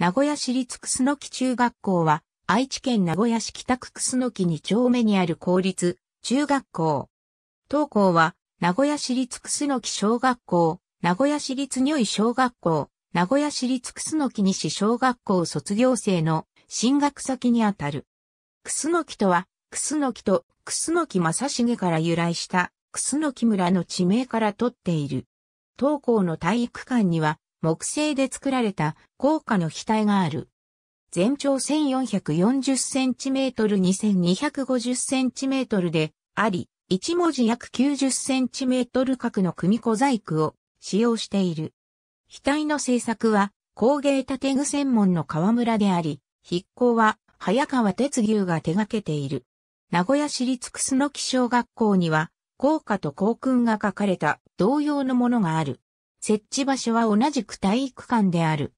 名古屋市立楠木中学校は、愛知県名古屋市北区楠木2丁目にある公立中学校。当校は、名古屋市立楠木小学校、名古屋市立如意小学校、名古屋市立楠木西小学校卒業生の進学先にあたる。楠木とは、楠木と楠木正成から由来した楠木村の地名から取っている。当校の体育館には、木製で作られた高貨の額がある。全長 1440cm2250cm であり、1文字約 90cm 角の組子細工を使用している。額の製作は工芸建具専門の河村であり、筆工は早川哲牛が手掛けている。名古屋市立楠木小学校には、硬貨と校訓が書かれた同様のものがある。設置場所は同じく体育館である。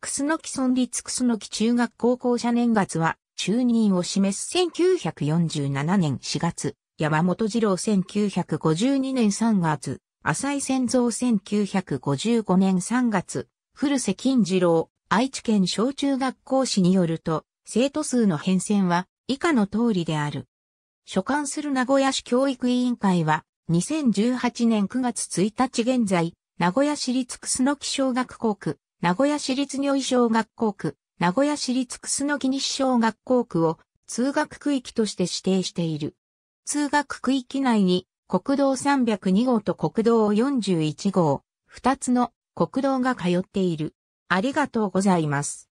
楠木村立楠木中学高校者年月は、中任を示す1947年4月、山本二郎1952年3月、浅井先蔵1955年3月、古瀬金次郎、愛知県小中学校史によると、生徒数の変遷は以下の通りである。所管する名古屋市教育委員会は、2018年9月1日現在、名古屋市立楠木小学校区、名古屋市立如意小学校区、名古屋市立楠木西小学校区を通学区域として指定している。通学区域内に国道302号と国道41号、2つの国道が通っている。ありがとうございます。